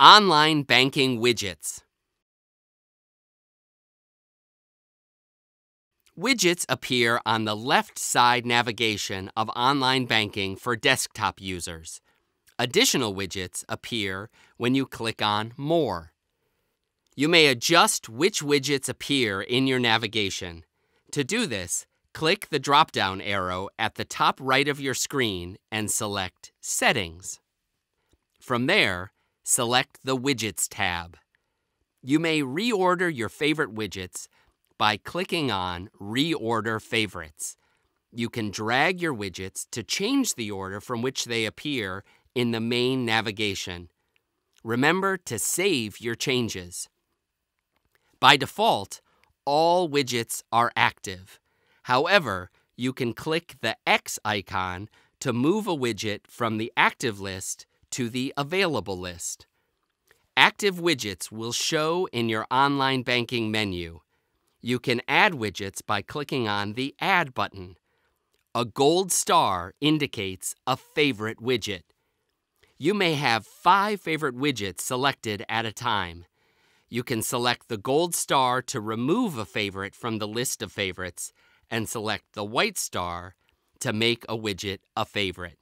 Online banking widgets. Widgets appear on the left side navigation of online banking for desktop users. Additional widgets appear when you click on More. You may adjust which widgets appear in your navigation. To do this, click the drop down arrow at the top right of your screen and select Settings. From there, select the Widgets tab. You may reorder your favorite widgets by clicking on Reorder Favorites. You can drag your widgets to change the order from which they appear in the main navigation. Remember to save your changes. By default, all widgets are active. However, you can click the X icon to move a widget from the active list to the Available list. Active widgets will show in your online banking menu. You can add widgets by clicking on the Add button. A gold star indicates a favorite widget. You may have five favorite widgets selected at a time. You can select the gold star to remove a favorite from the list of favorites and select the white star to make a widget a favorite.